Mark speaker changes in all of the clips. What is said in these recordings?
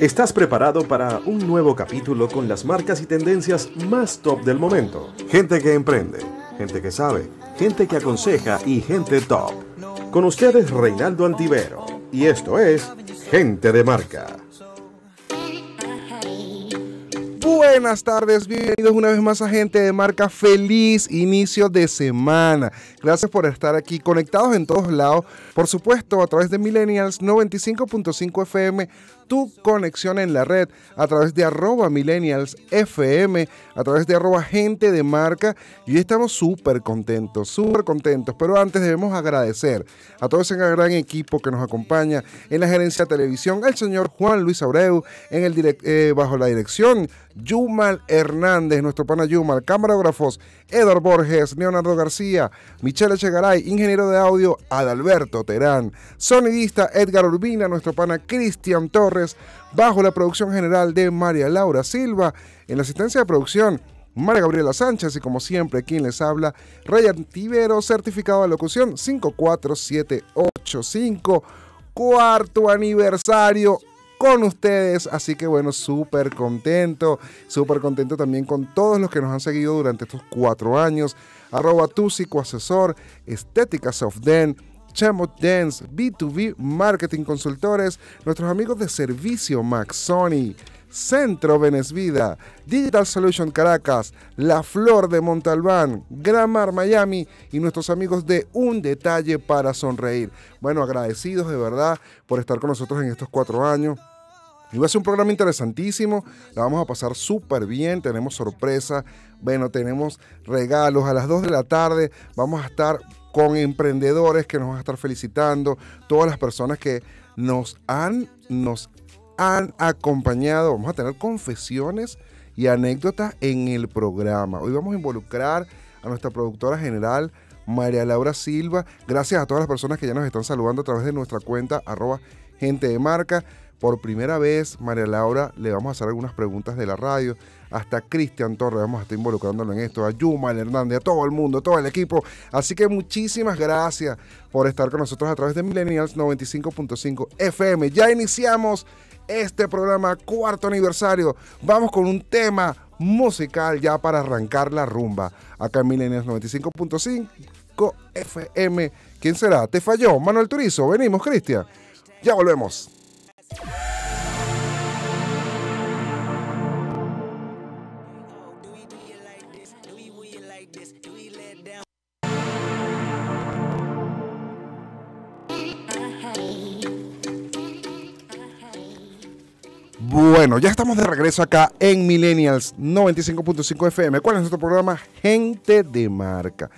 Speaker 1: ¿Estás preparado para un nuevo capítulo con las marcas y tendencias más top del momento? Gente que emprende, gente que sabe, gente que aconseja y gente top. Con ustedes Reinaldo Antivero y esto es Gente de Marca. Buenas tardes, bienvenidos una vez más a Gente de Marca. Feliz inicio de semana. Gracias por estar aquí conectados en todos lados. Por supuesto, a través de Millennials 95.5 FM tu conexión en la red a través de arroba millennials FM, a través de arroba gente de marca. Y estamos súper contentos, súper contentos. Pero antes debemos agradecer a todo ese gran equipo que nos acompaña en la gerencia de televisión, al señor Juan Luis Abreu, en el eh, bajo la dirección Yumal Hernández, nuestro pana Yumal, camarógrafos, Edor Borges, Leonardo García, Michelle Echegaray, ingeniero de audio, Adalberto Terán, sonidista Edgar Urbina, nuestro pana Cristian Torres, bajo la producción general de María Laura Silva, en la asistencia de producción María Gabriela Sánchez y como siempre quien les habla, Ryan Tibero, certificado de locución 54785, cuarto aniversario con ustedes, así que bueno, súper contento, súper contento también con todos los que nos han seguido durante estos cuatro años, arroba tu psicoasesor, of Chemo Dance, B2B Marketing Consultores, nuestros amigos de servicio Sony, Centro Venezvida, Digital Solution Caracas, La Flor de Montalbán, Gramar Miami y nuestros amigos de Un Detalle para Sonreír. Bueno, agradecidos de verdad por estar con nosotros en estos cuatro años. Y va a ser un programa interesantísimo, la vamos a pasar súper bien, tenemos sorpresa, bueno, tenemos regalos a las 2 de la tarde, vamos a estar con emprendedores que nos van a estar felicitando, todas las personas que nos han, nos han acompañado. Vamos a tener confesiones y anécdotas en el programa. Hoy vamos a involucrar a nuestra productora general, María Laura Silva. Gracias a todas las personas que ya nos están saludando a través de nuestra cuenta arroba gente de marca. Por primera vez, María Laura, le vamos a hacer algunas preguntas de la radio hasta Cristian Torres, vamos a estar involucrándolo en esto, a Yuma, Hernández, a todo el mundo, a todo el equipo. Así que muchísimas gracias por estar con nosotros a través de Millennials 95.5 FM. Ya iniciamos este programa cuarto aniversario. Vamos con un tema musical ya para arrancar la rumba. Acá en Millennials 95.5 FM. ¿Quién será? ¿Te falló? Manuel Turizo. Venimos, Cristian. Ya volvemos. ya estamos de regreso acá en Millennials 95.5 FM. ¿Cuál es nuestro programa? Gente de marca.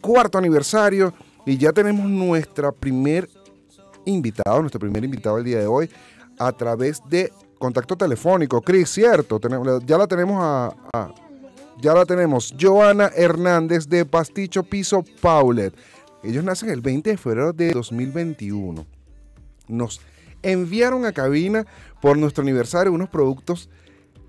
Speaker 1: Cuarto aniversario y ya tenemos nuestra primer invitado, nuestro primer invitado el día de hoy a través de contacto telefónico. Cris, cierto, ya la tenemos a, ya la tenemos. Joana Hernández de Pasticho Piso Paulet. Ellos nacen el 20 de febrero de 2021. Nos enviaron a cabina por nuestro aniversario unos productos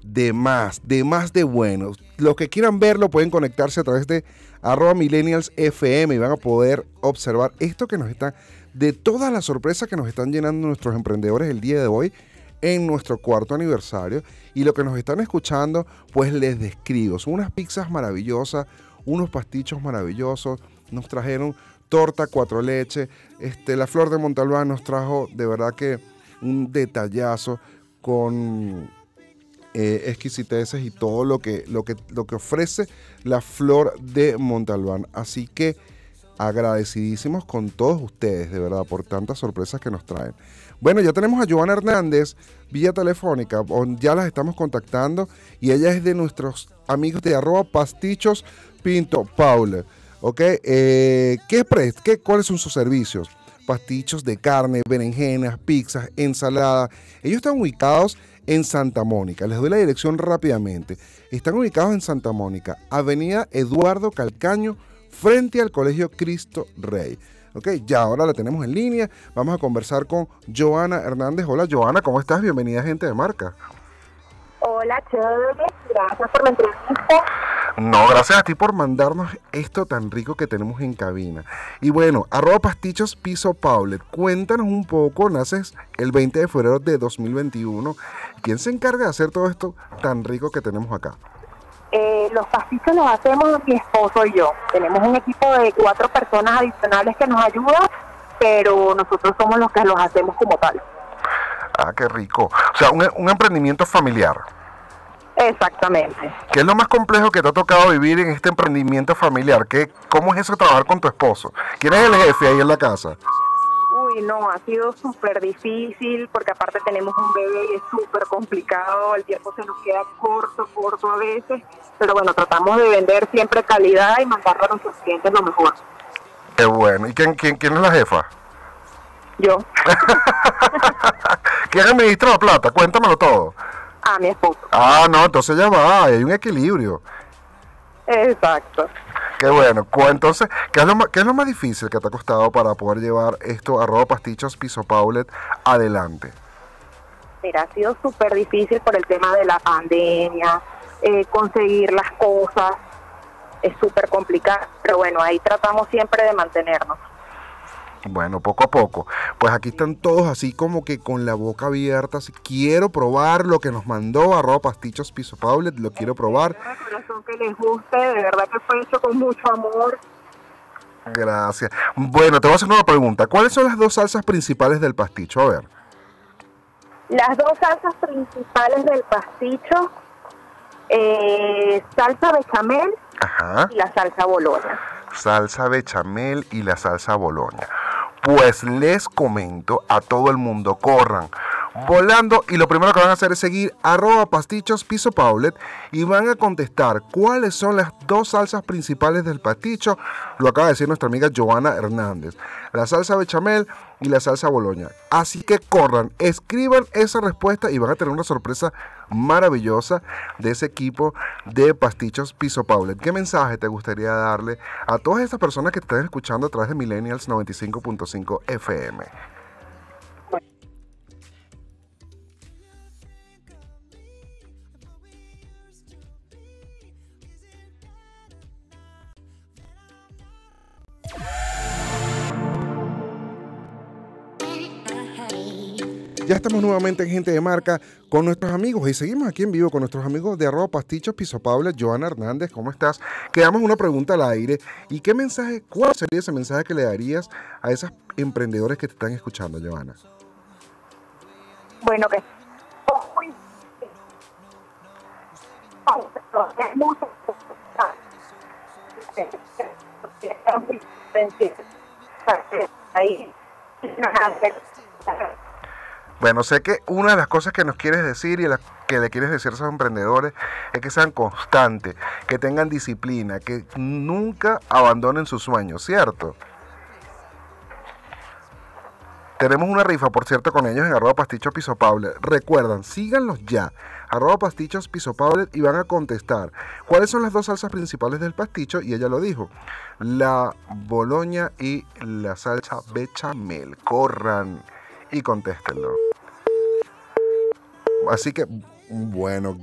Speaker 1: de más, de más de buenos. Los que quieran verlo pueden conectarse a través de arroba millennials FM y van a poder observar esto que nos está, de todas las sorpresas que nos están llenando nuestros emprendedores el día de hoy en nuestro cuarto aniversario. Y lo que nos están escuchando, pues les describo. Son unas pizzas maravillosas, unos pastichos maravillosos. Nos trajeron torta cuatro leche. Este, la Flor de Montalbán nos trajo de verdad que un detallazo con eh, exquisiteces y todo lo que, lo, que, lo que ofrece la Flor de Montalbán. Así que agradecidísimos con todos ustedes, de verdad, por tantas sorpresas que nos traen. Bueno, ya tenemos a Joana Hernández vía telefónica, ya las estamos contactando y ella es de nuestros amigos de arroba pastichos pinto ¿Ok? Eh, ¿qué, ¿qué, ¿Cuáles son sus servicios? Pastichos de carne, berenjenas, pizzas, ensalada. Ellos están ubicados en Santa Mónica. Les doy la dirección rápidamente. Están ubicados en Santa Mónica, Avenida Eduardo Calcaño, frente al Colegio Cristo Rey. Ok, ya ahora la tenemos en línea. Vamos a conversar con Joana Hernández. Hola Joana, ¿cómo estás? Bienvenida gente de marca.
Speaker 2: Hola, chévere. Gracias por la entrevista.
Speaker 1: No, gracias a ti por mandarnos esto tan rico que tenemos en cabina. Y bueno, arroba pastichos piso Paulet, cuéntanos un poco, naces el 20 de febrero de 2021. ¿Quién se encarga de hacer todo esto tan rico que tenemos acá?
Speaker 3: Eh, los pastichos los hacemos mi esposo y yo. Tenemos un equipo de cuatro personas adicionales que nos ayudan, pero nosotros somos los que los hacemos como tal.
Speaker 1: Ah, qué rico. O sea, un emprendimiento familiar. Exactamente. ¿Qué es lo más complejo que te ha tocado vivir en este emprendimiento familiar? ¿Qué, ¿Cómo es eso trabajar con tu esposo? ¿Quién es el jefe ahí en la casa?
Speaker 3: Uy, no, ha sido súper difícil porque aparte tenemos un bebé y es súper complicado, el tiempo se nos queda corto, corto a veces, pero bueno, tratamos de vender siempre calidad y mandar a nuestros clientes lo mejor.
Speaker 1: Qué bueno. ¿Y quién, quién, quién es la jefa? Yo. ¿Quién administra la plata? Cuéntamelo todo a mi esposo. Ah, no, entonces ya va, hay un equilibrio. Exacto. Qué bueno. Entonces, ¿qué es, lo más, es lo más difícil que te ha costado para poder llevar esto arroba pastichos piso paulet adelante?
Speaker 3: Mira, ha sido súper difícil por el tema de la pandemia, eh, conseguir las cosas, es súper complicado, pero bueno, ahí tratamos siempre de mantenernos.
Speaker 1: Bueno, poco a poco. Pues aquí están todos así como que con la boca abierta. quiero probar lo que nos mandó arroba pastichos piso Paulet, lo quiero probar.
Speaker 3: que les guste, de verdad que fue hecho con mucho amor.
Speaker 1: Gracias. Bueno, te voy a hacer una pregunta. ¿Cuáles son las dos salsas principales del pasticho? A ver.
Speaker 3: Las dos salsas principales del pasticho, eh, salsa bechamel y la salsa boloña.
Speaker 1: Salsa bechamel y la salsa boloña pues les comento a todo el mundo, corran, volando y lo primero que van a hacer es seguir arroba pastichos piso paulet y van a contestar cuáles son las dos salsas principales del pasticho. Lo acaba de decir nuestra amiga Joana Hernández. La salsa bechamel y la salsa boloña. Así que corran, escriban esa respuesta y van a tener una sorpresa maravillosa de ese equipo de pastichos Piso Paulet. ¿Qué mensaje te gustaría darle a todas estas personas que te están escuchando a través de Millennials 95.5 FM? estamos nuevamente en Gente de Marca con nuestros amigos y seguimos aquí en vivo con nuestros amigos de arroba pastichos piso Paula, Joana Hernández, ¿cómo estás? Quedamos una pregunta al aire y qué mensaje, cuál sería ese mensaje que le darías a esas emprendedores que te están escuchando, Joana. Bueno, que bueno, sé que una de las cosas que nos quieres decir y las que le quieres decir a esos emprendedores es que sean constantes, que tengan disciplina, que nunca abandonen sus sueños, ¿cierto? Tenemos una rifa, por cierto, con ellos en arroba pastichos piso Recuerdan, síganlos ya, arroba pastichos piso y van a contestar cuáles son las dos salsas principales del pasticho, y ella lo dijo, la boloña y la salsa bechamel. Corran y contéstenlo. Así que, bueno,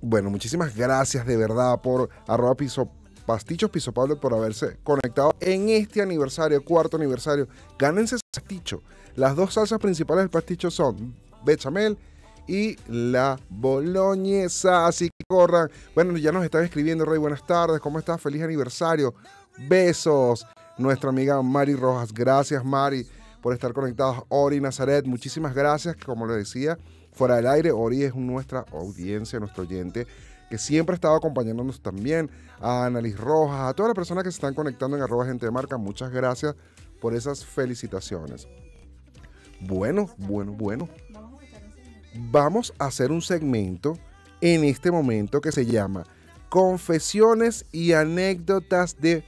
Speaker 1: bueno, muchísimas gracias de verdad por arroba piso pastichos piso Pablo por haberse conectado en este aniversario, cuarto aniversario. ganense ese pasticho. Las dos salsas principales del pasticho son bechamel y la boloñesa. Así que corran. Bueno, ya nos están escribiendo, Rey. Buenas tardes. ¿Cómo estás? Feliz aniversario. Besos. Nuestra amiga Mari Rojas. Gracias, Mari por estar conectados. Ori Nazaret, muchísimas gracias. Como les decía, fuera del aire, Ori es nuestra audiencia, nuestro oyente que siempre ha estado acompañándonos también, a Annalise Rojas, a todas las personas que se están conectando en arroba gente de marca, muchas gracias por esas felicitaciones. Bueno, bueno, bueno. Vamos a hacer un segmento en este momento que se llama Confesiones y anécdotas de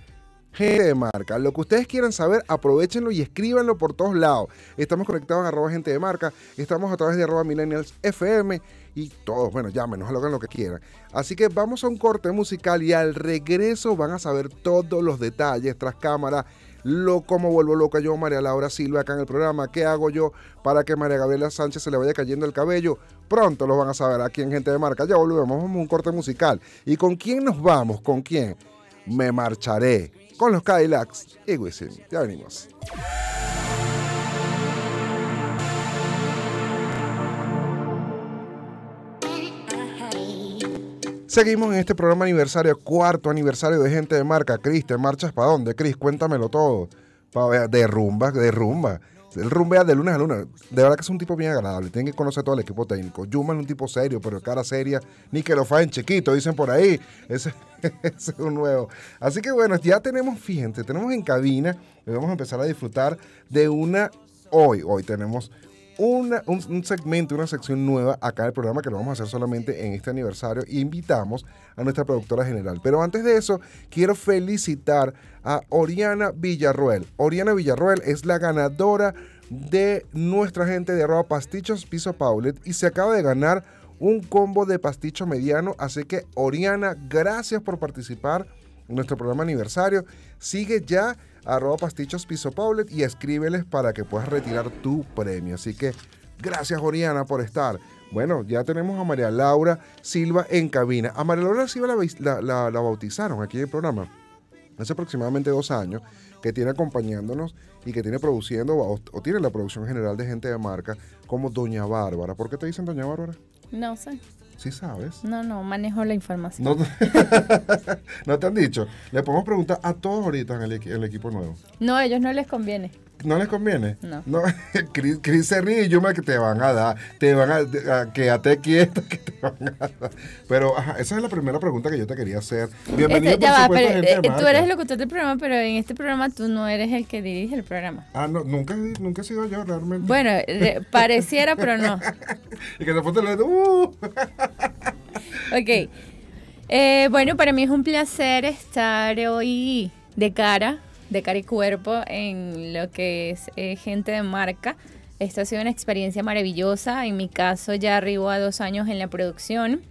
Speaker 1: gente de marca. Lo que ustedes quieran saber, aprovechenlo y escríbanlo por todos lados. Estamos conectados a arroba gente de marca, estamos a través de arroba millennials FM y todos, bueno, llámenos, hagan lo que quieran. Así que vamos a un corte musical y al regreso van a saber todos los detalles tras cámara. Lo como vuelvo loca yo, María Laura Silva, acá en el programa. ¿Qué hago yo para que María Gabriela Sánchez se le vaya cayendo el cabello? Pronto lo van a saber aquí en Gente de Marca. Ya volvemos, vamos a un corte musical. ¿Y con quién nos vamos? ¿Con quién? Me marcharé con los Cadillacs y Wisin. Ya venimos. Seguimos en este programa aniversario, cuarto aniversario de Gente de Marca. Cris, te marchas para dónde? Chris, cuéntamelo todo. Derrumba, derrumba. El rumbea de lunes a lunes. De verdad que es un tipo bien agradable. Tienen que conocer todo el equipo técnico. Yuma es un tipo serio, pero cara seria. Ni que lo faen chiquito, dicen por ahí. Ese, es un nuevo. Así que bueno, ya tenemos, fíjense, tenemos en cabina. Y vamos a empezar a disfrutar de una. Hoy, hoy tenemos un, segmento, una sección nueva acá del programa que lo vamos a hacer solamente en este aniversario e invitamos a nuestra productora general. Pero antes de eso, quiero felicitar a Oriana Villarroel. Oriana Villarruel es la ganadora de nuestra gente de arroba pastichos piso paulet y se acaba de ganar un combo de pasticho mediano. Así que Oriana, gracias por participar nuestro programa aniversario. Sigue ya arroba pastichos piso Paulet y escríbeles para que puedas retirar tu premio. Así que gracias Oriana por estar. Bueno, ya tenemos a María Laura Silva en cabina. A María Laura Silva la, bautizaron aquí en el programa hace aproximadamente dos años que tiene acompañándonos y que tiene produciendo o, o, tiene la producción general de gente de marca como Doña Bárbara. ¿Por qué te dicen Doña Bárbara? No sé. Sí sabes.
Speaker 2: No, no, manejo la información.
Speaker 1: No, te han dicho. Le podemos preguntar a todos ahorita en el, equipo nuevo.
Speaker 2: No, a ellos no les conviene.
Speaker 1: ¿No les conviene? No. no Chris, y yo que te van a dar, te van a, a quédate que te van a dar. Pero esa es la primera pregunta que yo te quería hacer. Bienvenido, este, por supuesto, pero, eh, Tú eres
Speaker 2: el locutor del programa, pero en este programa tú no eres el que dirige el programa.
Speaker 1: Ah, no, nunca, nunca he sido yo realmente. Bueno,
Speaker 2: pareciera, pero no.
Speaker 1: y que después te le uh,
Speaker 2: Ok. Eh, bueno, para mí es un placer estar hoy de cara, de cara y cuerpo en lo que es eh, gente de marca. Esta ha sido una experiencia maravillosa. En mi caso, ya arribo a dos años en la producción.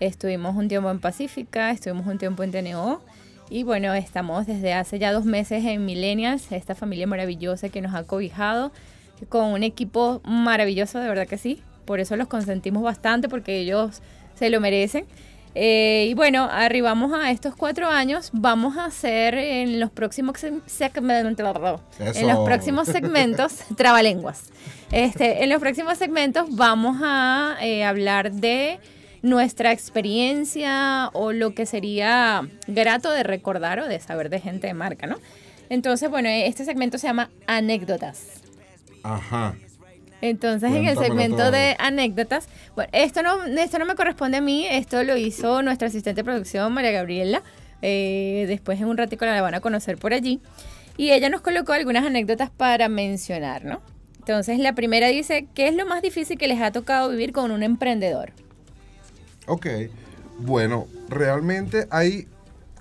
Speaker 2: Estuvimos un tiempo en Pacífica, estuvimos un tiempo en TNO. Y bueno, estamos desde hace ya dos meses en Millennials, esta familia maravillosa que nos ha cobijado, con un equipo maravilloso, de verdad que sí. Por eso los consentimos bastante, porque ellos se lo merecen. Eh, y bueno, arribamos a estos cuatro años. Vamos a hacer en los próximos segmentos. En los próximos segmentos. trabalenguas. Este, en los próximos segmentos vamos a eh, hablar de nuestra experiencia o lo que sería grato de recordar o de saber de gente de marca, ¿no? Entonces, bueno, este segmento se llama anécdotas. Ajá. Entonces, en el segmento de anécdotas, bueno, esto no, esto no me corresponde a mí, esto lo hizo nuestra asistente de producción, María Gabriela. Eh, después en un ratico la van a conocer por allí. Y ella nos colocó algunas anécdotas para mencionar, ¿no? Entonces, la primera dice, ¿qué es lo más difícil que les ha tocado vivir con un emprendedor?
Speaker 1: Ok, bueno, realmente hay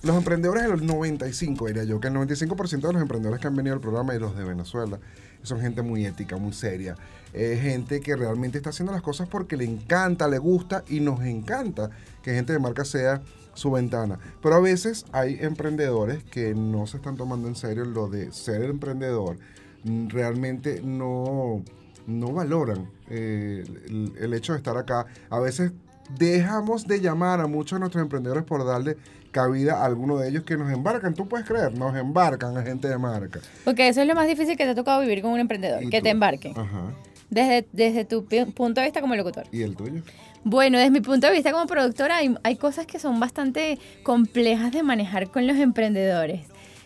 Speaker 1: los emprendedores los 95, diría yo, que el 95% de los emprendedores que han venido al programa y los de Venezuela son gente muy ética, muy seria, eh, gente que realmente está haciendo las cosas porque le encanta, le gusta y nos encanta que gente de marca sea su ventana. Pero a veces hay emprendedores que no se están tomando en serio lo de ser emprendedor, mm, realmente no, no valoran eh, el, el hecho de estar acá. A veces dejamos de llamar a muchos de nuestros emprendedores por darle cabida a alguno de ellos que nos embarcan. Tú puedes creer, nos embarcan a gente de marca.
Speaker 2: Porque eso es lo más difícil que te ha tocado vivir con un emprendedor, que te embarquen. Ajá. Desde, desde tu punto de vista como locutor. ¿Y el tuyo? Bueno, desde mi punto de vista como productora hay, hay cosas que son bastante complejas de manejar con los emprendedores.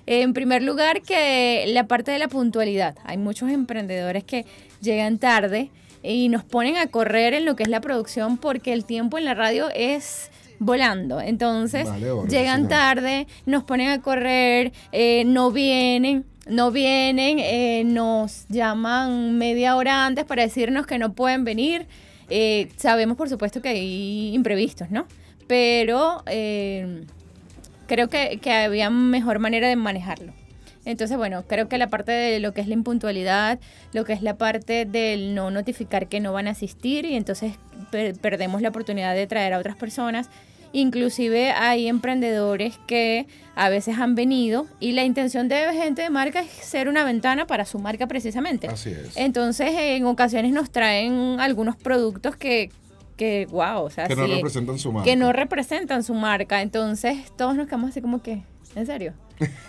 Speaker 2: En primer lugar, que la parte de la puntualidad. Hay muchos emprendedores que llegan tarde y nos ponen a correr en lo que es la producción porque el tiempo en la radio es volando. Entonces, llegan tarde, nos ponen a correr, eh, no vienen. No vienen, eh, nos llaman media hora antes para decirnos que no pueden venir. Eh, sabemos, por supuesto, que hay imprevistos, ¿no? Pero creo que había mejor manera de manejarlo. Entonces, bueno, creo que la parte de lo que es la impuntualidad, lo que es la parte del no notificar que no van a asistir y entonces perdemos la oportunidad de traer a otras personas. Inclusive hay emprendedores que a veces han venido y la intención de gente de marca es ser una ventana para su marca precisamente. Así es. Entonces en ocasiones nos traen algunos productos que, que wow, o sea, que no representan su marca. Que no representan su marca. Entonces todos nos quedamos así como que, en serio.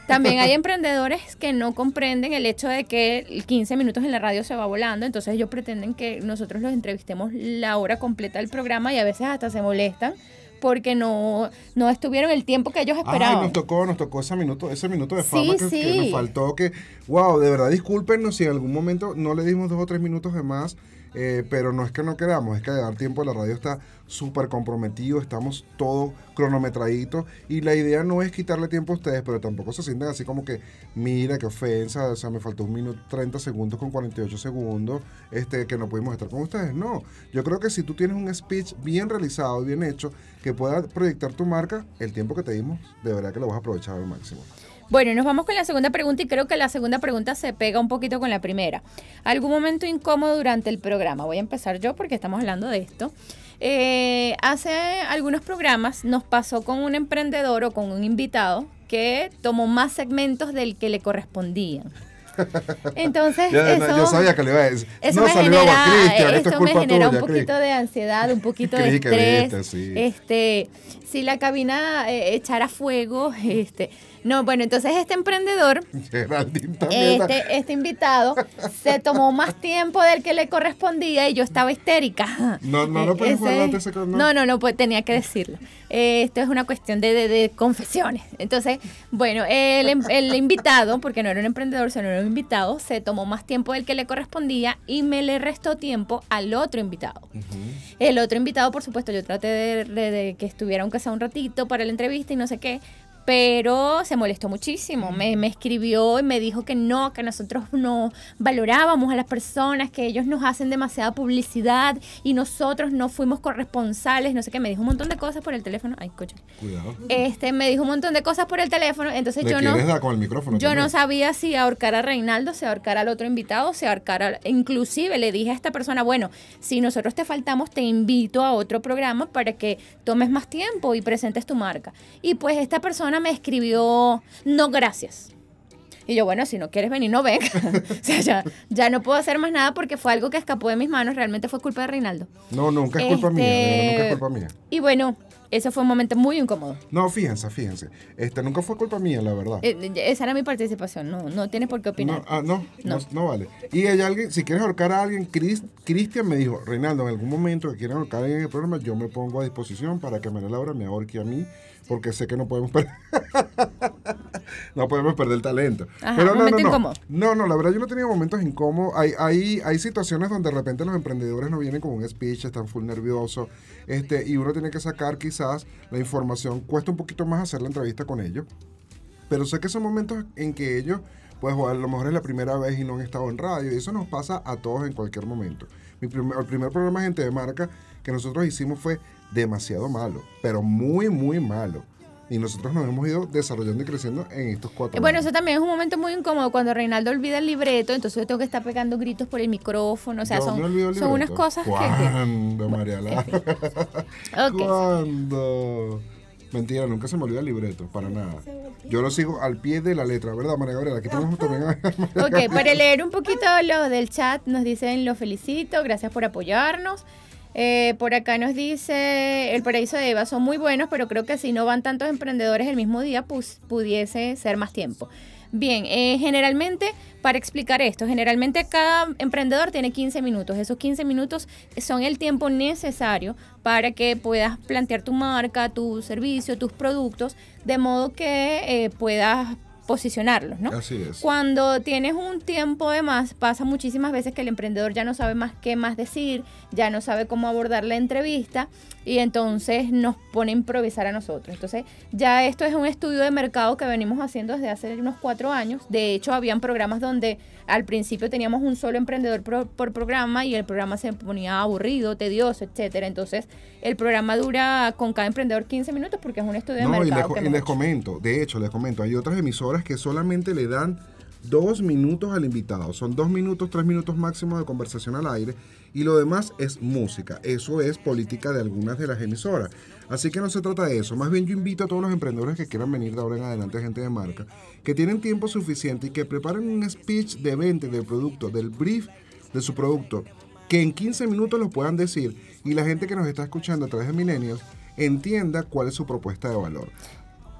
Speaker 2: También hay emprendedores que no comprenden el hecho de que 15 minutos en la radio se va volando, entonces ellos pretenden que nosotros los entrevistemos la hora completa del programa y a veces hasta se molestan porque no, no estuvieron el tiempo que ellos esperaban. nos
Speaker 1: tocó, nos tocó ese minuto, ese minuto de fama que, nos faltó, que, wow, de verdad, discúlpenos si en algún momento no le dimos dos o tres minutos de más eh, pero no es que no queramos, es que dar tiempo la radio está súper comprometido, estamos todos cronometraditos y la idea no es quitarle tiempo a ustedes, pero tampoco se sientan así como que, mira, qué ofensa, o sea, me faltó un minuto 30 segundos con 48 segundos, este, que no pudimos estar con ustedes. No, yo creo que si tú tienes un speech bien realizado, bien hecho, que pueda proyectar tu marca, el tiempo que te dimos, de verdad que lo vas a aprovechar al máximo.
Speaker 2: Bueno, nos vamos con la segunda pregunta y creo que la segunda pregunta se pega un poquito con la primera. ¿Algún momento incómodo durante el programa? Voy a empezar yo porque estamos hablando de esto. Eh, hace algunos programas nos pasó con un emprendedor o con un invitado que tomó más segmentos del que le correspondían. Entonces, eso, yo sabía que
Speaker 1: le iba a decir. Eso me genera, esto me un poquito
Speaker 2: de ansiedad, un poquito de estrés. Este, si la cabina eh, echara fuego, este, no, bueno, entonces este emprendedor,
Speaker 1: este,
Speaker 2: este, invitado, se tomó más tiempo del que le correspondía y yo estaba histérica. No, no no. no, no, no, pues, tenía que decirlo. Eh, esto es una cuestión de, confesiones. Entonces, bueno, em, el, invitado, porque no era un emprendedor, sino era un invitado, se tomó más tiempo del que le correspondía y me le restó tiempo al otro invitado. El otro invitado, por supuesto, yo traté de, que estuviera aunque sea un ratito para la entrevista y no sé qué, pero se molestó muchísimo. Me, escribió y me dijo que no, que nosotros no valorábamos a las personas, que ellos nos hacen demasiada publicidad y nosotros no fuimos corresponsales, no sé qué. Me dijo un montón de cosas por el teléfono. Ay, coche.
Speaker 1: Cuidado. Este,
Speaker 2: me dijo un montón de cosas por el teléfono. Entonces yo no. yo no sabía si ahorcar a Reinaldo, si ahorcar al otro invitado, si ahorcar Inclusive le dije a esta persona, bueno, si nosotros te faltamos, te invito a otro programa para que tomes más tiempo y presentes tu marca. Y pues esta persona me escribió, no gracias. Y yo, bueno, si no quieres venir, no ve o sea, ya, no puedo hacer más nada porque fue algo que escapó de mis manos. Realmente fue culpa de Reinaldo.
Speaker 1: No, nunca es culpa mía. Este,
Speaker 2: y bueno, ese fue un momento muy incómodo.
Speaker 1: No, fíjense, fíjense. Este, nunca fue culpa mía, la verdad. Eh,
Speaker 2: eh, esa era mi participación, no, no tienes por qué opinar.
Speaker 1: Ah, no, ah, no, no. vale. Y hay alguien, si quieres ahorcar a alguien, Cristian me dijo, Reinaldo, en algún momento que quieran ahorcar a alguien en el programa, yo me pongo a disposición para que María Laura me ahorque a mí porque sé que no podemos perder. no podemos perder talento. Pero no, no, no. no, no, la verdad yo no he tenido momentos incómodos. Hay, hay, hay situaciones donde de repente los emprendedores no vienen con un speech, están full nerviosos, este, y uno tiene que sacar quizás la información. Cuesta un poquito más hacer la entrevista con ellos. Pero sé que son momentos en que ellos, pues a lo mejor es la primera vez y no han estado en radio. Y eso nos pasa a todos en cualquier momento. Mi primer, el primer programa Gente de Marca que nosotros hicimos fue demasiado malo, pero muy, muy malo. Y nosotros nos hemos ido desarrollando y creciendo en estos cuatro años. Bueno, eso
Speaker 2: también es un momento muy incómodo cuando Reinaldo olvida el libreto, entonces yo tengo que estar pegando gritos por el micrófono. O sea, son, unas cosas
Speaker 1: María Lara? Mentira, nunca se me olvida el libreto, para nada. Yo lo sigo al pie de la letra, ¿verdad, María Gabriela? Aquí tenemos también a Ok, para leer
Speaker 2: un poquito lo del chat, nos dicen lo felicito, gracias por apoyarnos. Eh, por acá nos dice, el paraíso de Eva son muy buenos, pero creo que si no van tantos emprendedores el mismo día, pues pudiese ser más tiempo. Bien, eh, generalmente, para explicar esto, generalmente cada emprendedor tiene 15 minutos. Esos 15 minutos son el tiempo necesario para que puedas plantear tu marca, tu servicio, tus productos, de modo que eh, puedas posicionarlos, ¿no? Así es. Cuando tienes un tiempo de más, pasa muchísimas veces que el emprendedor ya no sabe más qué más decir, ya no sabe cómo abordar la entrevista y entonces nos pone a improvisar a nosotros. Entonces ya esto es un estudio de mercado que venimos haciendo desde hace unos cuatro años. De hecho, habían programas donde al principio teníamos un solo emprendedor por, programa y el programa se ponía aburrido, tedioso, etcétera. Entonces el programa dura con cada emprendedor 15 minutos porque es un estudio de mercado. Y, les, y les
Speaker 1: comento, de hecho, les comento, hay otras emisoras que solamente le dan dos minutos al invitado. Son dos minutos, tres minutos máximo de conversación al aire y lo demás es música. Eso es política de algunas de las emisoras. Así que no se trata de eso. Más bien yo invito a todos los emprendedores que quieran venir de ahora en adelante, gente de marca, que tienen tiempo suficiente y que preparen un speech de venta del producto, del brief de su producto, que en 15 minutos lo puedan decir y la gente que nos está escuchando a través de Millennials entienda cuál es su propuesta de valor.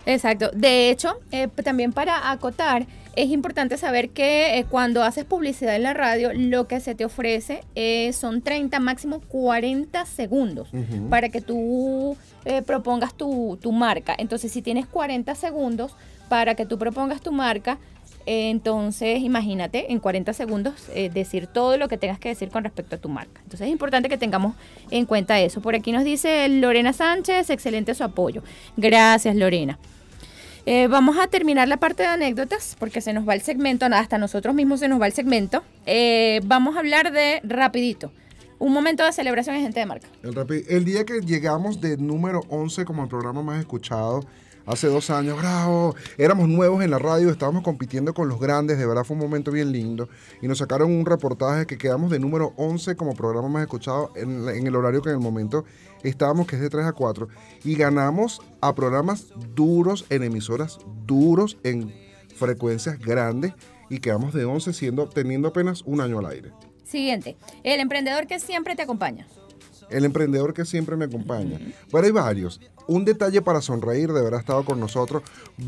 Speaker 2: Exacto. De hecho, eh, también para acotar, es importante saber que eh, cuando haces publicidad en la radio, lo que se te ofrece eh, son 30, máximo 40 segundos para que tú propongas tu, tu, marca. Entonces, si tienes 40 segundos para que tú propongas tu marca, entonces, imagínate en 40 segundos eh, decir todo lo que tengas que decir con respecto a tu marca. Entonces, es importante que tengamos en cuenta eso. Por aquí nos dice Lorena Sánchez, excelente su apoyo. Gracias, Lorena. Eh, vamos a terminar la parte de anécdotas porque se nos va el segmento, hasta nosotros mismos se nos va el segmento. Eh, vamos a hablar de rapidito. Un momento de celebración de gente de marca.
Speaker 1: El, el día que llegamos de número 11 como el programa más escuchado hace dos años, bravo, éramos nuevos en la radio, estábamos compitiendo con los grandes, de verdad fue un momento bien lindo, y nos sacaron un reportaje que quedamos de número 11 como programa más escuchado en, el horario que en el momento estábamos, que es de 3 a 4, y ganamos a programas duros, en emisoras duros, en frecuencias grandes, y quedamos de 11 siendo, teniendo apenas un año al aire.
Speaker 2: Siguiente, el emprendedor que siempre te acompaña
Speaker 1: el emprendedor que siempre me acompaña. Pero hay varios. Un detalle para sonreír, de haber estado con nosotros.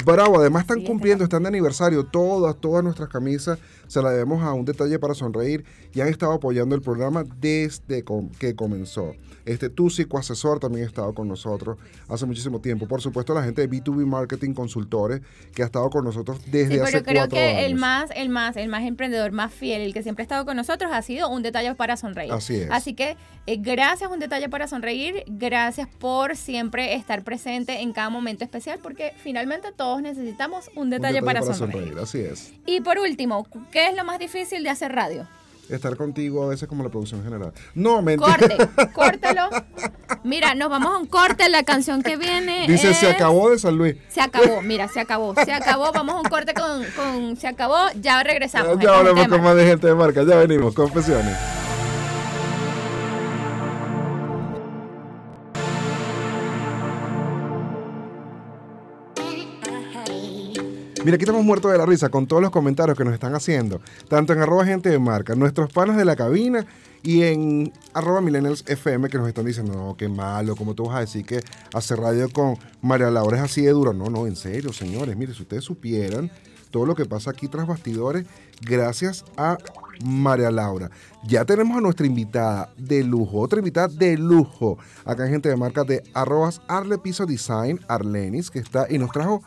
Speaker 1: Bravo, además están cumpliendo, están de aniversario. Todas, todas nuestras camisas se las debemos a un detalle para sonreír y han estado apoyando el programa desde que comenzó. Este, tu psicoasesor también ha estado con nosotros hace muchísimo tiempo. Por supuesto, la gente de B2B Marketing Consultores que ha estado con nosotros desde hace cuatro años. Pero creo que el más,
Speaker 2: el más, el más emprendedor, más fiel, el que siempre ha estado con nosotros ha sido un detalle para sonreír. Así es. Así que eh, gracias un detalle para sonreír. Gracias por siempre estar presente en cada momento especial, porque finalmente todos necesitamos un detalle, para, sonreír. Así es. Y por último, ¿qué es lo más difícil de hacer radio?
Speaker 1: estar contigo a veces como la producción general. No, mentira. Corte, córtalo.
Speaker 2: Mira, nos vamos a un corte. La canción que viene. Dice, se acabó de San Luis. Se acabó, mira, se acabó. Se acabó. Vamos a un corte con, Se acabó. Ya regresamos. ya hablamos con más
Speaker 1: de gente de marca. Ya venimos. Confesiones. Mira, aquí estamos muertos de la risa con todos los comentarios que nos están haciendo, tanto en arroba gente de marca, nuestros panes de la cabina y en arroba millennials FM que nos están diciendo, no, qué malo, ¿cómo tú vas a decir que hacer radio con María Laura es así de duro? No, no, en serio, señores, mire, si ustedes supieran todo lo que pasa aquí tras bastidores, gracias a María Laura. Ya tenemos a nuestra invitada de lujo, otra invitada de lujo, acá en gente de marca de arrobas Arle Piso Design, Arlenis, que está y nos trajo,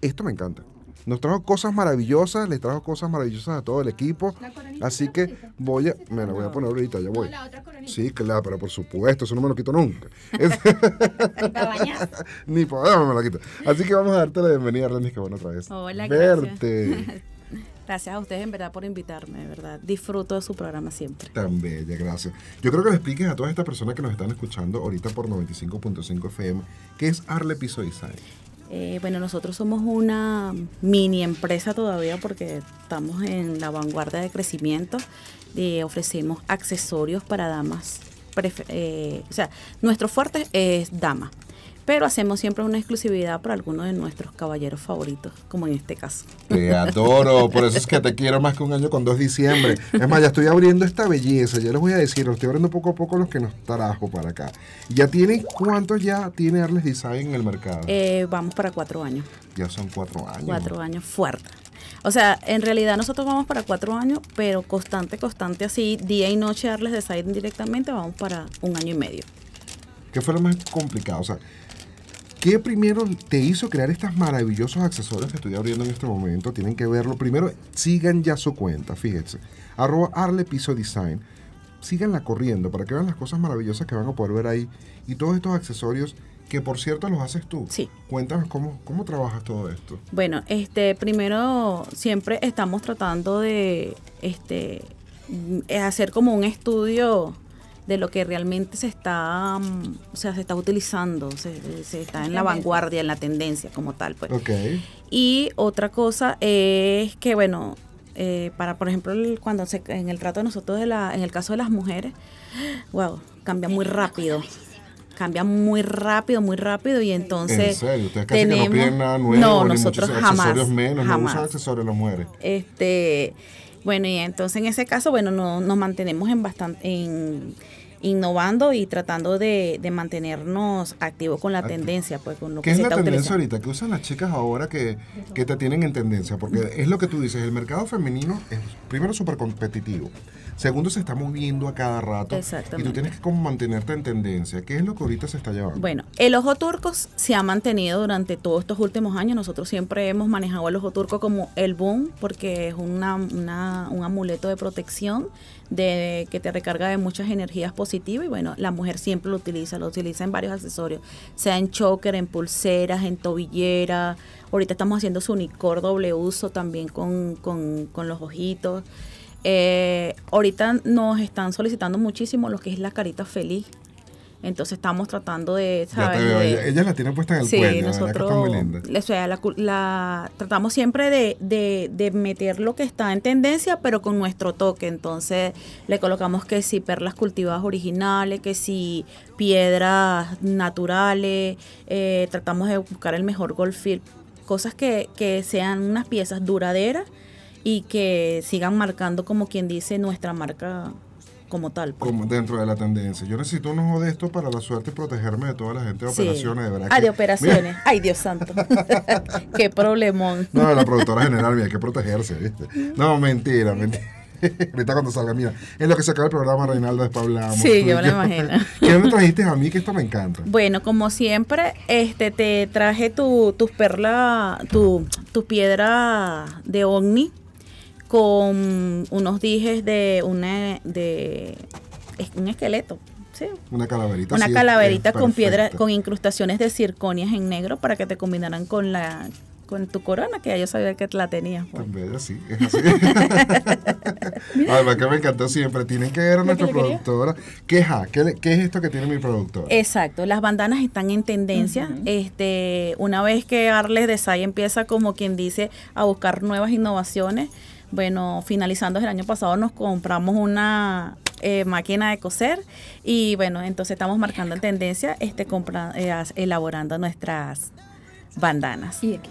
Speaker 1: esto me encanta. Nos trajo cosas maravillosas, le trajo cosas maravillosas a todo el equipo. Así que voy a. Me la voy a poner ahorita, ya voy. Sí, claro, pero por supuesto, eso no me lo quito nunca. Ni por me la quito. Así que vamos a darte la bienvenida, René que bueno otra vez. Hola, gracias
Speaker 3: Gracias a ustedes en verdad por invitarme, verdad. Disfruto de su programa siempre.
Speaker 1: Tan bella, gracias. Yo creo que le expliques a todas estas personas que nos están escuchando ahorita por 95.5 FM, ¿qué es Arle Piso Design?
Speaker 3: Eh, bueno, nosotros somos una mini empresa todavía porque estamos en la vanguardia de crecimiento. y eh, ofrecemos accesorios para damas. Eh, o sea, nuestro fuerte es dama pero hacemos siempre una exclusividad para algunos de nuestros caballeros favoritos, como en este caso.
Speaker 1: Te adoro, por eso es que te quiero más que un año con dos diciembre. Es más, ya estoy abriendo esta belleza, ya les voy a decir, lo estoy abriendo poco a poco los que nos trajo para acá. ¿Ya tiene cuántos ya tiene Arles Design en el mercado?
Speaker 3: Eh, vamos para cuatro años.
Speaker 1: Ya son cuatro años. Cuatro
Speaker 3: años fuerte. O sea, en realidad nosotros vamos para cuatro años, pero constante, constante, así, día y noche, Arles Design directamente, vamos para un año y medio.
Speaker 1: ¿Qué fue lo más complicado? O sea, ¿Qué primero te hizo crear estos maravillosos accesorios que estoy abriendo en este momento? Tienen que verlo. Primero, sigan ya su cuenta, fíjense. Arroba Arle Piso Design. Síganla corriendo para que vean las cosas maravillosas que van a poder ver ahí. Y todos estos accesorios que por cierto los haces tú. Sí. Cuéntanos cómo, cómo trabajas todo esto.
Speaker 3: Bueno, este, primero siempre estamos tratando de este hacer como un estudio de lo que realmente se está, mm, o sea, se está utilizando, se, está en la vanguardia, en la tendencia como tal. Pues. Y otra cosa es que, bueno, eh, para, por ejemplo, cuando en el trato de nosotros, de la, en el caso de las mujeres, wow, cambia muy rápido cambia muy rápido, muy rápido y entonces ¿En serio? Ustedes casi no piden no, nosotros jamás, menos, no usan
Speaker 1: accesorios las mujeres.
Speaker 3: Este, bueno, y entonces en ese caso, bueno, no, nos mantenemos en bastante, en innovando y tratando de, mantenernos activos con la tendencia. Pues, con lo ¿Qué es la tendencia
Speaker 1: ahorita? ¿Qué usan las chicas ahora que, que te tienen en tendencia? Porque es lo que tú dices, el mercado femenino es primero súper competitivo. Segundo, se está moviendo a cada rato. Y tú tienes que como mantenerte en tendencia. ¿Qué es lo que ahorita se está llevando?
Speaker 3: Bueno, el ojo turco se ha mantenido durante todos estos últimos años. Nosotros siempre hemos manejado el ojo turco como el boom, porque es una, una, un amuleto de protección de, que te recarga de muchas energías positivas y bueno, la mujer siempre lo utiliza, lo utiliza en varios accesorios, sea en choker, en pulseras, en tobillera, ahorita estamos haciendo su unicor doble uso también con, con los ojitos. Eh, ahorita nos están solicitando muchísimo lo que es la carita feliz, entonces estamos tratando de, ¿sabes? ella,
Speaker 1: la tiene puesta en el sí, nosotros,
Speaker 3: sea, la, tratamos siempre de, de, de, meter lo que está en tendencia, pero con nuestro toque. Entonces le colocamos que si perlas cultivadas originales, que si piedras naturales, eh, tratamos de buscar el mejor golfil, cosas que, que sean unas piezas duraderas y que sigan marcando, como quien dice, nuestra marca como tal.
Speaker 1: Pues. Como dentro de la tendencia. Yo necesito un de esto para la suerte y protegerme de toda la gente de operaciones, de verdad. Ah, de operaciones.
Speaker 3: Ay, Dios santo. qué problemón. No, la
Speaker 1: productora general, mira, hay que protegerse, ¿viste? No, mentira, mentira. Ahorita cuando salga, mira, en lo que se acaba el programa, Reinaldo, de hablamos. Sí, yo me imagino. ¿Qué me trajiste a mí? Que esto me encanta.
Speaker 3: Bueno, como siempre, este te traje tus perlas, tus tu piedras de ovni con unos dijes de una de un esqueleto. Sí.
Speaker 1: Una calaverita. Una calaverita con piedra, con
Speaker 3: incrustaciones de circonias en negro para que te combinaran con la con tu corona, que ya yo sabía que la tenía. Pues.
Speaker 1: sí, Además que me encantó siempre. Tienen que ver a nuestra productora. ¿Qué, ¿Qué, es esto que tiene mi productora?
Speaker 3: Exacto, las bandanas están en tendencia. este Una vez que Arles Desay empieza, como quien dice, a buscar nuevas innovaciones, bueno, finalizando el año pasado nos compramos una eh, máquina de coser y bueno, entonces estamos marcando en tendencia, este, compra, eh, elaborando nuestras bandanas. ¿Y aquí?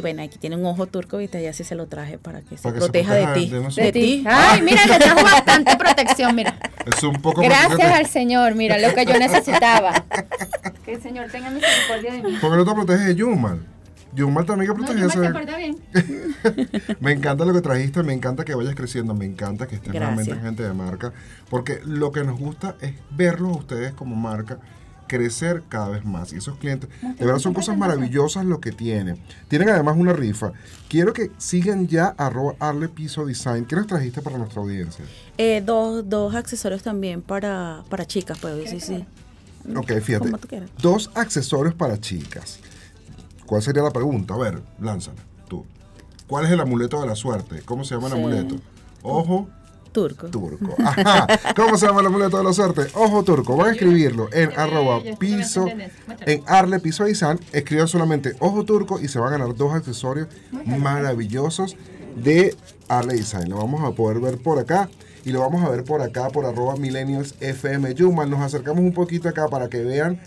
Speaker 3: bueno, aquí tiene un ojo turco, viste, y así se lo traje
Speaker 1: para que se proteja de ti. De, ti. Ay, mira, le trajo
Speaker 2: bastante protección, mira.
Speaker 1: Gracias al
Speaker 2: Señor, mira, lo que yo necesitaba. que el Señor tenga misericordia de mí. Porque no te
Speaker 1: protege de Yuma que me encanta lo que trajiste, me encanta que vayas creciendo, me encanta que estés realmente gente de marca, porque lo que nos gusta es verlos a ustedes como marca crecer cada vez más. Y esos clientes, de verdad son cosas maravillosas lo que tienen. Tienen además una rifa. Quiero que sigan ya arroba Arle Piso Design. ¿Qué nos trajiste para nuestra audiencia?
Speaker 3: Eh, dos, accesorios también para, para chicas, pues sí,
Speaker 1: Ok, fíjate. Dos accesorios para chicas. ¿Cuál sería la pregunta? A ver, lánzala tú. ¿Cuál es el amuleto de la suerte? ¿Cómo se llama el amuleto?
Speaker 3: Ojo. Turco. Turco.
Speaker 1: ¿Cómo se llama el amuleto de la suerte? Ojo turco. Van a escribirlo en arroba piso, en Arle Piso Escriban solamente ojo turco y se van a ganar dos accesorios maravillosos de Arle Design. Lo vamos a poder ver por acá y lo vamos a ver por acá por arroba millennials fm Yuman. Nos acercamos un poquito acá para que vean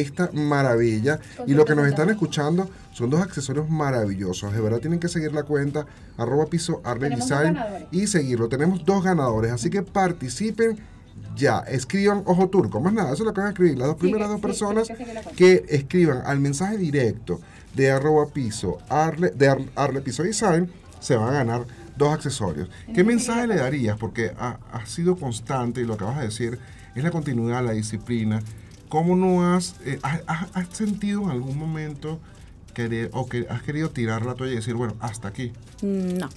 Speaker 1: esta maravilla. Y lo que nos están escuchando son dos accesorios maravillosos. De verdad tienen que seguir la cuenta arroba piso arle Design y seguirlo. Tenemos dos ganadores, así que participen ya. Escriban Ojo Turco, más nada, eso lo que van a escribir. Las dos primeras dos personas que, escriban al mensaje directo de arroba piso Arle, de Arle, Piso Design se van a ganar dos accesorios. ¿Qué mensaje le darías? Porque ha, sido constante y lo que vas a decir, es la continuidad, la disciplina ¿Cómo no has, eh, has, sentido en algún momento querer, o que has querido tirar la toalla y decir, bueno, hasta aquí?
Speaker 3: Mm, no,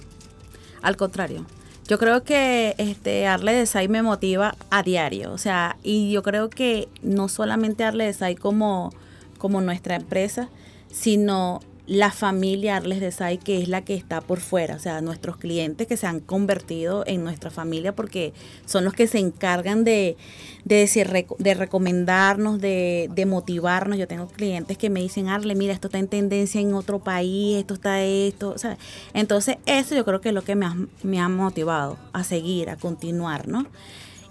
Speaker 3: al contrario. Yo creo que este Arle Desai me motiva a diario, o sea, y yo creo que no solamente Arle Desai como, como nuestra empresa, sino la familia Arles SAI, que es la que está por fuera, o sea, nuestros clientes que se han convertido en nuestra familia porque son los que se encargan de, de, decir, de recomendarnos, de, de, motivarnos. Yo tengo clientes que me dicen, Arle, mira, esto está en tendencia en otro país, esto está esto, o sea, entonces eso yo creo que es lo que me ha, me ha motivado a seguir, a continuar, ¿no?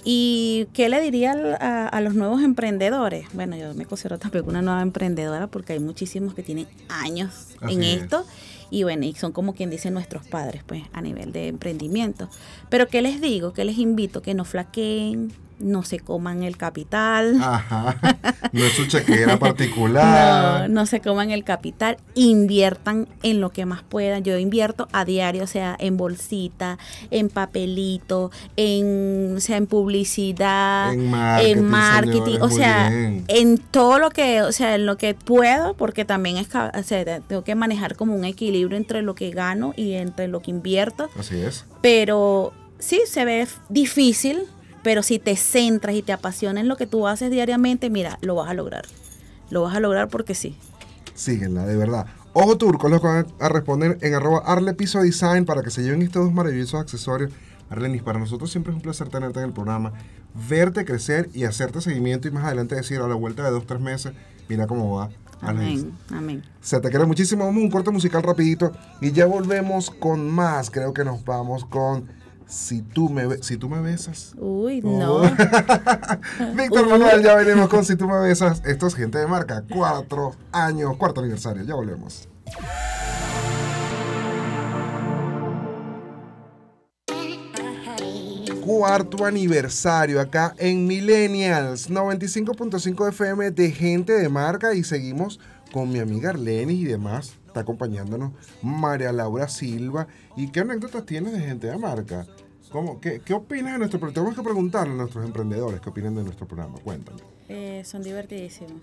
Speaker 3: ¿Y qué le diría a, los nuevos emprendedores? Bueno, yo me considero también una nueva emprendedora porque hay muchísimos que tienen años en esto y bueno, y son como quien dicen nuestros padres, pues, a nivel de emprendimiento. Pero ¿qué les digo? ¿Qué les invito? Que no flaqueen, no se coman el capital.
Speaker 1: Ajá. No es su chequera particular. No,
Speaker 3: no se coman el capital. Inviertan en lo que más puedan. Yo invierto a diario, o sea, en bolsita, en papelito, en, o sea, en publicidad, en marketing, o sea, en todo lo que, o sea, en lo que puedo, porque también es, o sea, tengo que manejar como un equilibrio entre lo que gano y entre lo que invierto. Así es. Pero sí, se ve difícil pero si te centras y te apasionas en lo que tú haces diariamente, mira, lo vas a lograr. Lo vas a lograr porque sí.
Speaker 1: Síguela, de verdad. Ojo Turco, los van a responder en arroba Arle Piso Design para que se lleven estos dos maravillosos accesorios. Arlenis, para nosotros siempre es un placer tenerte en el programa, verte crecer y hacerte seguimiento y más adelante decir a la vuelta de dos, tres meses, mira cómo va. Amén, amén. Se te quiere muchísimo. Vamos a un corte musical rapidito y ya volvemos con más. Creo que nos vamos con si tú me, besas. Uy, oh. no.
Speaker 3: Víctor Manuel, ya venimos
Speaker 1: con Si tú me besas. Esto es gente de marca. Cuatro años, cuarto aniversario. Ya volvemos. cuarto aniversario acá en Millennials 95.5 FM de gente de marca y seguimos con mi amiga Arlenis y demás está acompañándonos María Laura Silva. ¿Y qué anécdotas tienes de gente de marca? ¿Cómo, qué, qué, opinas de nuestro programa? Tenemos que preguntarle a nuestros emprendedores qué opinan de nuestro programa. Cuéntanos.
Speaker 3: Eh, son divertidísimos.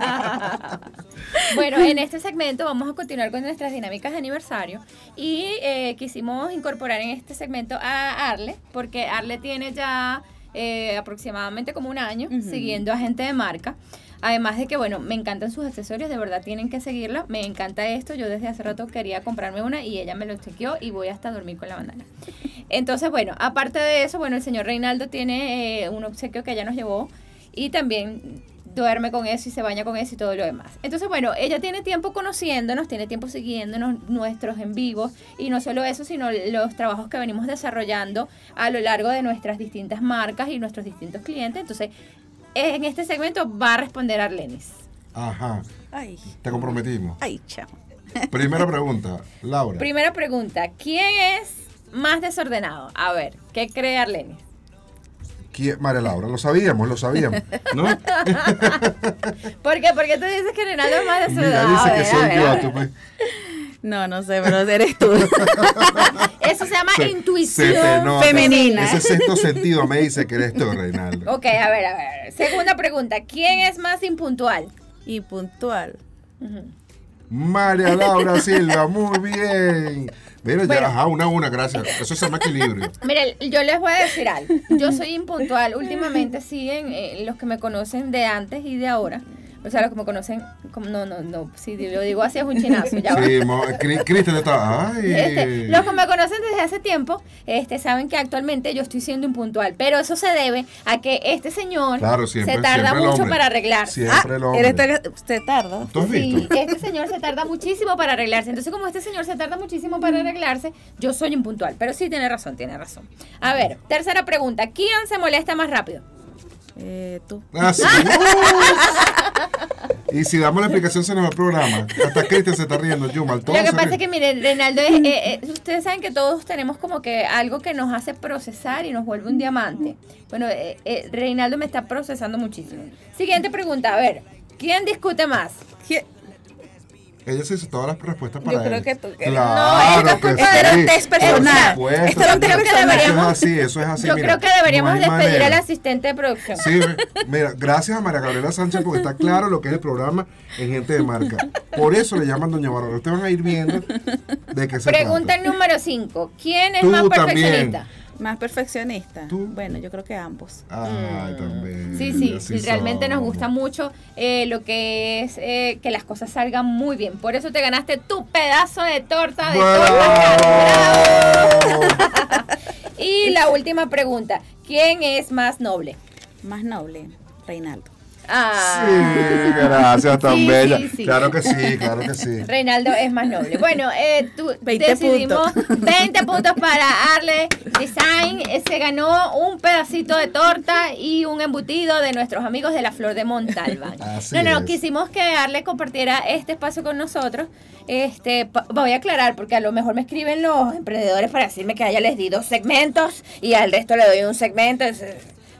Speaker 2: bueno, en este segmento vamos a continuar con nuestras dinámicas de aniversario y eh, quisimos incorporar en este segmento a Arle, porque Arle tiene ya eh, aproximadamente como un año siguiendo a gente de marca. Además de que, bueno, me encantan sus accesorios, de verdad tienen que seguirla. Me encanta esto. Yo desde hace rato quería comprarme una y ella me lo chequeó y voy hasta dormir con la bandana. Entonces, bueno, aparte de eso, bueno, el señor Reinaldo tiene eh, un obsequio que ella nos llevó y también duerme con eso y se baña con eso y todo lo demás. Entonces, bueno, ella tiene tiempo conociéndonos, tiene tiempo siguiéndonos nuestros en vivos y no solo eso, sino los trabajos que venimos desarrollando a lo largo de nuestras distintas marcas y nuestros distintos clientes. Entonces, en este segmento va a responder Arlenis.
Speaker 1: Ajá. Te comprometimos. Ay, chao. Primera pregunta, Laura.
Speaker 2: Primera pregunta, ¿quién es más desordenado? A ver, ¿qué cree Arlenis?
Speaker 1: ¿Quién? María Laura, lo sabíamos, lo sabíamos, ¿no?
Speaker 2: ¿Por qué? Porque tú dices que Renato es más desordenado. Mira, dice que soy yo, tú pues. No, no sé, pero eres tú. Eso se llama intuición femenina. Ese sexto sentido
Speaker 1: me dice que eres tú, Reinaldo. Ok, a ver, a ver. Segunda
Speaker 2: pregunta. ¿Quién es más impuntual? Impuntual. puntual?
Speaker 1: María Laura Silva, muy bien. Mira, ya, ajá, una a una, gracias. Eso se llama equilibrio.
Speaker 2: Mire, yo les voy a decir algo. Yo soy impuntual. Últimamente siguen eh, los que me conocen de antes y de ahora. O sea, los que me conocen, no, no, no, si lo digo así es un chinazo. sí, Cristian
Speaker 1: está. Este, los que
Speaker 2: me conocen desde hace tiempo este, saben que actualmente yo estoy siendo impuntual, pero eso se debe a que este señor se tarda mucho para arreglar. Siempre lo. Ah, el tarda. Sí, este señor se tarda muchísimo para arreglarse. Entonces, como este señor se tarda muchísimo para arreglarse, yo soy impuntual. Pero sí, tiene razón, tiene razón. A ver, tercera pregunta. ¿Quién se molesta más rápido? Eh, tú. Ah, sí.
Speaker 1: Y si damos la explicación se nos va el programa. Hasta Cristian se está riendo, Yuma. Lo que pasa es
Speaker 2: que, miren, Reinaldo, eh, eh, eh, ustedes saben que todos tenemos como que algo que nos hace procesar y nos vuelve un diamante. Bueno, Reinaldo me está procesando muchísimo. Siguiente pregunta, a ver, ¿quién discute más? ¿Quién?
Speaker 1: Ella se hizo todas las respuestas para Yo creo que tú No, esto, es un test personal. esto creo que deberíamos. Eso es así, eso es así. Yo creo que deberíamos despedir al
Speaker 2: asistente de producción. Sí,
Speaker 1: mira, gracias a María Gabriela Sánchez porque está claro lo que es el programa en Gente de Marca. Por eso le llaman Doña Bárbara. Ustedes van a ir viendo de qué se Pregunta
Speaker 2: número 5. ¿Quién es más perfeccionista? Más perfeccionista. Bueno, yo creo que ambos. Ah,
Speaker 1: también. Sí, sí, sí realmente nos
Speaker 2: gusta mucho eh, lo que es eh, que las cosas salgan muy bien. Por eso te ganaste tu pedazo de torta de torta. y la última pregunta, ¿quién es más noble? Más noble, Reinaldo. Sí, ah. gracias, tan bella. Claro que sí, claro que sí. Reinaldo es más noble. Bueno, eh, tú 20 decidimos puntos. 20 puntos para Arle Design. se ganó un pedacito de torta y un embutido de nuestros amigos de la Flor de Montalba. no, no, quisimos que Arle compartiera este espacio con nosotros. Este, voy a aclarar porque a lo mejor me escriben los emprendedores para decirme que a les di dos segmentos y al resto le doy un segmento.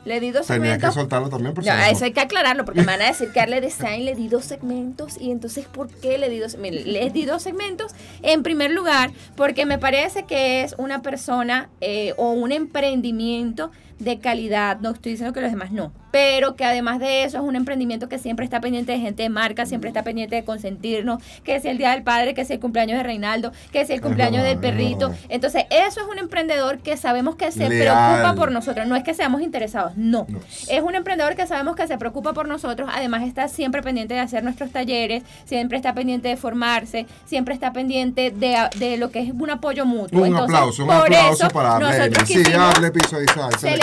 Speaker 2: Le di dos segmentos. que soltarlo
Speaker 1: también, eso hay
Speaker 2: que aclararlo, porque me van a decir que Arle Design le di dos segmentos. Y entonces, ¿por qué le di dos? di dos segmentos. En primer lugar, porque me parece que es una persona eh, o un emprendimiento de calidad. No estoy diciendo que los demás no, pero que además de eso es un emprendimiento que siempre está pendiente de gente de marca, siempre está pendiente de consentirnos, que es el Día del Padre, que es el cumpleaños de Reinaldo, que es el cumpleaños del perrito. Entonces, eso es un emprendedor que sabemos que se preocupa por nosotros. No es que seamos interesados, no. Es un emprendedor que sabemos que se preocupa por nosotros, además está siempre pendiente de hacer nuestros talleres, siempre está pendiente de formarse, siempre está pendiente de, lo que es un apoyo mutuo. Un aplauso, un aplauso para nosotros piso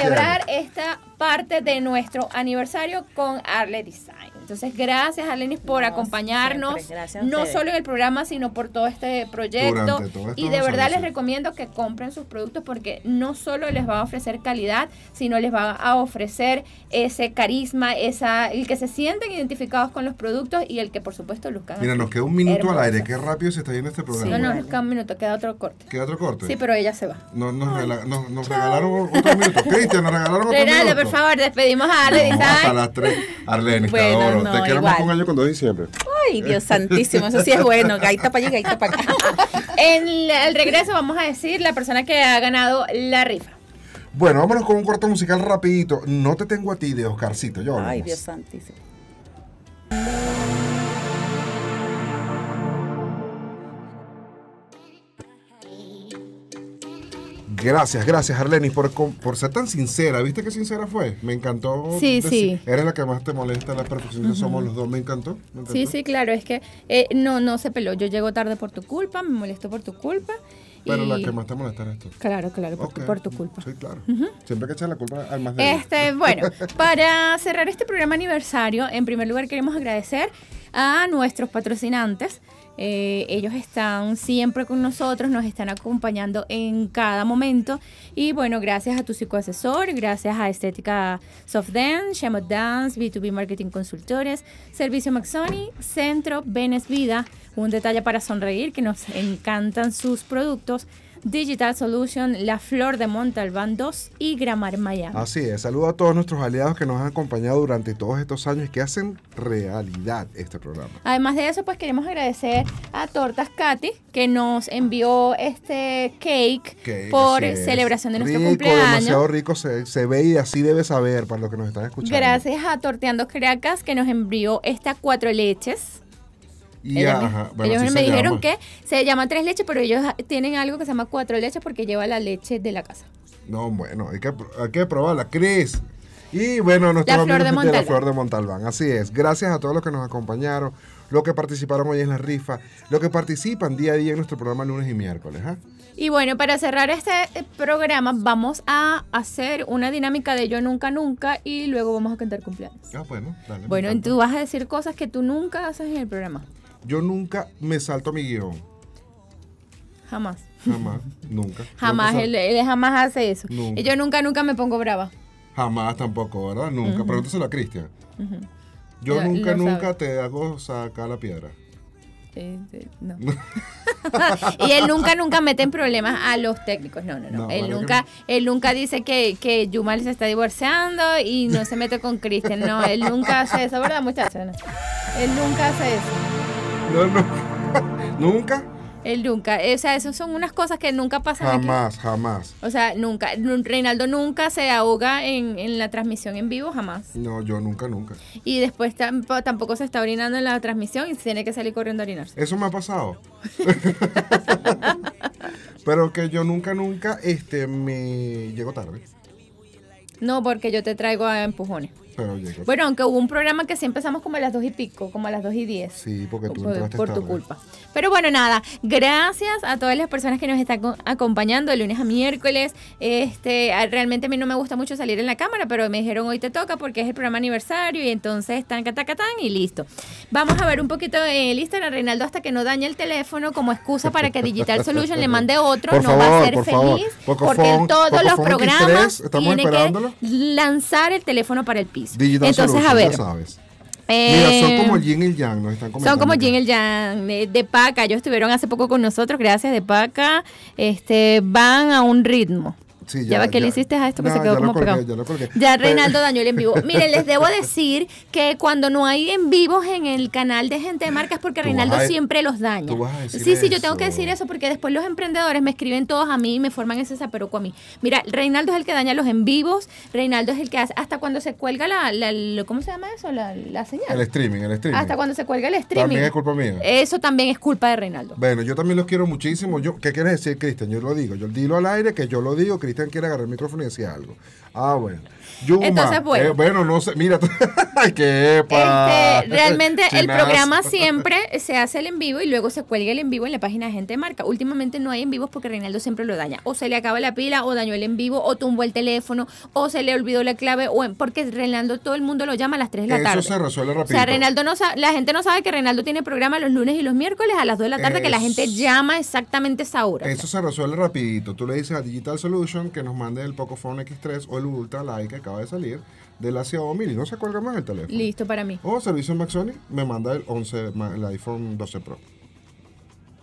Speaker 2: celebrar esta parte de nuestro aniversario con Arle Design. Entonces, gracias, Arlenis por acompañarnos, no solo en el programa, sino por todo este proyecto. Este y de verdad les recomiendo que compren sus productos porque no solo les va a ofrecer calidad, sino les va a ofrecer ese carisma, esa el que se sienten identificados con los productos y el que, por supuesto, luzcan. Mira, nos
Speaker 1: queda un minuto al aire. Qué rápido se está yendo este programa. no, no, nos
Speaker 2: queda un minuto, queda otro corte.
Speaker 1: ¿Queda otro corte? Sí, pero ella se va. No, nos, regalaron otro minuto. Cristian, nos regalaron otro minuto. minuto. por
Speaker 2: favor, despedimos a Arlenis
Speaker 1: hasta las 3. Arlenis te queremos más un año con 2 de diciembre.
Speaker 2: Ay, Dios santísimo, eso sí es bueno. Gaita para allá, gaita para acá. en el regreso vamos a decir la persona que ha ganado la rifa.
Speaker 1: Bueno, vámonos con un corto musical rapidito. No te tengo a ti de Oscarcito. yo Ay, Dios santísimo. Gracias, gracias Arlenis por, por ser tan sincera. ¿Viste qué sincera fue? Me encantó. Sí, sí. Eres la que más te molesta, la perfección somos los dos, me encantó, Sí, sí,
Speaker 2: claro, es que eh, no, no se peló. Yo llego tarde por tu culpa, me molesto por tu culpa. Pero la que más
Speaker 1: te molesta es tú. Claro, claro, por, tu, culpa. Sí, claro. Siempre que echar la culpa al más de Este, bueno,
Speaker 2: para cerrar este programa aniversario, en primer lugar queremos agradecer a nuestros patrocinantes. Eh, ellos están siempre con nosotros, nos están acompañando en cada momento. Y bueno, gracias a tu psicoasesor, gracias a Estética Soft Dance, Shamot Dance, B2B Marketing Consultores, Servicio Maxoni, Centro Benes Vida. Un detalle para sonreír, que nos encantan sus productos. Digital Solution, La Flor de Montalbán 2 y Gramar Miami. Así
Speaker 1: es, saludo a todos nuestros aliados que nos han acompañado durante todos estos años y que hacen realidad este programa.
Speaker 2: Además de eso, pues queremos agradecer a Tortas Katy que nos envió este cake,
Speaker 1: por celebración de nuestro rico, Demasiado rico, se, ve y así debe saber para los que nos están escuchando. Gracias
Speaker 2: a Torteando Cracas que nos envió esta cuatro leches
Speaker 1: ellos, me dijeron que
Speaker 2: se llama tres leches, pero ellos tienen algo que se llama cuatro leches porque lleva la leche de la casa.
Speaker 1: No, bueno, hay que, hay que probarla, Cris. Y bueno, nuestro la de, la Flor de Montalbán. Así es. Gracias a todos los que nos acompañaron, los que participaron hoy en la rifa, los que participan día a día en nuestro programa lunes y miércoles. ¿ah?
Speaker 2: Y bueno, para cerrar este eh, programa, vamos a hacer una dinámica de Yo Nunca Nunca y luego vamos a cantar cumpleaños.
Speaker 1: Ah, bueno, dale.
Speaker 2: Bueno, tú vas a decir cosas que tú nunca haces en el programa.
Speaker 1: Yo nunca me salto a mi guión. Jamás. Jamás, nunca. Jamás, él,
Speaker 2: jamás hace eso. yo nunca, nunca me pongo brava.
Speaker 1: Jamás tampoco, ¿verdad? Nunca. Pregúntaselo a Cristian. Yo nunca, nunca te hago sacar la piedra. Eh, no.
Speaker 2: y él nunca, nunca mete en problemas a los técnicos. No, no, no. él, nunca, él nunca dice que, que Yumal se está divorciando y no se mete con Cristian. No, él nunca hace eso, ¿verdad, muchachos? Él nunca hace eso.
Speaker 1: nunca. ¿Nunca?
Speaker 2: nunca. O sea, esas son unas cosas que nunca pasan. Jamás, jamás. O sea, nunca. Reinaldo nunca se ahoga en, la transmisión en vivo, jamás.
Speaker 1: No, yo nunca, nunca.
Speaker 2: Y después tampoco se está orinando en la transmisión y tiene que salir corriendo a orinarse.
Speaker 1: Eso me ha pasado. Pero que yo nunca, nunca este, me llego tarde.
Speaker 2: No, porque yo te traigo a empujones. Bueno, aunque hubo un programa que sí empezamos como a las dos y pico, como a las dos y 10
Speaker 1: Sí, porque tú por, por tu culpa.
Speaker 2: Pero bueno, nada, gracias a todas las personas que nos están acompañando de lunes a miércoles. Este, realmente a mí no me gusta mucho salir en la cámara, pero me dijeron hoy te toca porque es el programa aniversario y entonces tan tan y listo. Vamos a ver un poquito el Instagram, Reinaldo, hasta que no dañe el teléfono como excusa para que Digital Solution le mande otro. no va a ser feliz porque todos los programas Tienen que lanzar el teléfono para el piso. Entonces, a ver. Mira, son eh, como
Speaker 1: Jin y yang, nos están Son como Jin
Speaker 2: y yang. De, eh, de, Paca, ellos estuvieron hace poco con nosotros, gracias de Paca. Este, van a un ritmo
Speaker 1: ya, ya, que le hiciste
Speaker 2: a esto, se quedó como pegado.
Speaker 1: Ya, Reinaldo dañó
Speaker 2: el en vivo. Miren, les debo decir que cuando no hay en vivos en el canal de gente de marcas, porque Reinaldo siempre los daña. sí, sí, yo tengo que decir eso porque después los emprendedores me escriben todos a mí y me forman ese zaperuco a mí. Mira, Reinaldo es el que daña los en vivos, Reinaldo es el que hace, hasta cuando se cuelga la, ¿cómo se llama eso? La, señal. El
Speaker 1: streaming, el Hasta
Speaker 2: cuando se cuelga el streaming. También es culpa mía. Eso también es culpa de Reinaldo.
Speaker 1: Bueno, yo también los quiero muchísimo. Yo, ¿Qué quieres decir, Cristian? Yo lo digo, yo dilo al aire que yo lo digo, Cristian Cristian quiere agarrar el micrófono y decir algo. Ah, bueno. Entonces, eh, bueno. no sé, mira, qué este, Realmente el programa
Speaker 2: siempre se hace el en vivo y luego se cuelga el en vivo en la página de Gente Marca. Últimamente no hay en vivos porque Reinaldo siempre lo daña. O se le acaba la pila, o dañó el en vivo, o tumbó el teléfono, o se le olvidó la clave, o porque Reinaldo todo el mundo lo llama a las 3 de la tarde. Eso se
Speaker 1: resuelve rápido. O sea, Reinaldo
Speaker 2: no la gente no sabe que Reinaldo tiene programa los lunes y los miércoles a las 2 de la tarde que la gente llama exactamente esa hora. Eso
Speaker 1: se resuelve rapidito. Tú le dices a Digital Solution que nos mande el Pocophone X3 o el Ultra Like que acaba de salir de la Xiaomi y no se cuelga más el teléfono.
Speaker 2: Listo para mí.
Speaker 1: O oh, servicio Maxoni me manda el 11, el iPhone 12 Pro.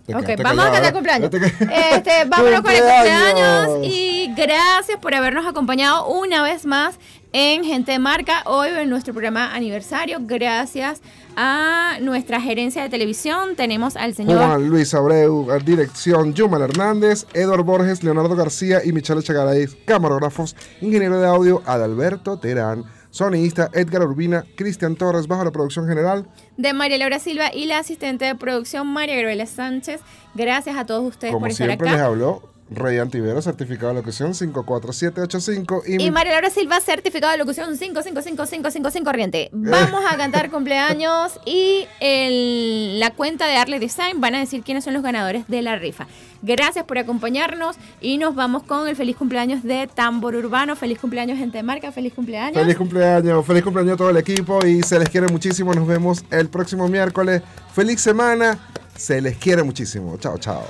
Speaker 1: Ok, vamos a cantar cumpleaños. Este, vámonos con el cumpleaños
Speaker 2: y gracias por habernos acompañado una vez más en Gente de Marca, hoy en nuestro programa aniversario. Gracias a nuestra gerencia de televisión tenemos al señor Juan
Speaker 1: Luis Abreu, dirección Jumal Hernández, Edward Borges, Leonardo García y Michelle Chagaray, camarógrafos, ingeniero de audio Adalberto Terán sonista Edgar Urbina, Cristian Torres bajo la producción general
Speaker 2: de María Laura Silva y la asistente de producción María Gabriela Sánchez. Gracias a todos ustedes por estar siempre les hablo
Speaker 1: Rey Antivero, certificado de locución 54785. Y, y
Speaker 2: María Laura Silva, certificado de locución 555555 corriente. Eh. Vamos a cantar cumpleaños y en la cuenta de Arle Design van a decir quiénes son los ganadores de la rifa. Gracias por acompañarnos y nos vamos con el feliz cumpleaños de Tambor Urbano. Feliz cumpleaños, gente de marca. Feliz cumpleaños. Feliz
Speaker 1: cumpleaños. Feliz cumpleaños a todo el equipo y se les quiere muchísimo. Nos vemos el próximo miércoles. Feliz semana. Se les quiere muchísimo. Chao, chao.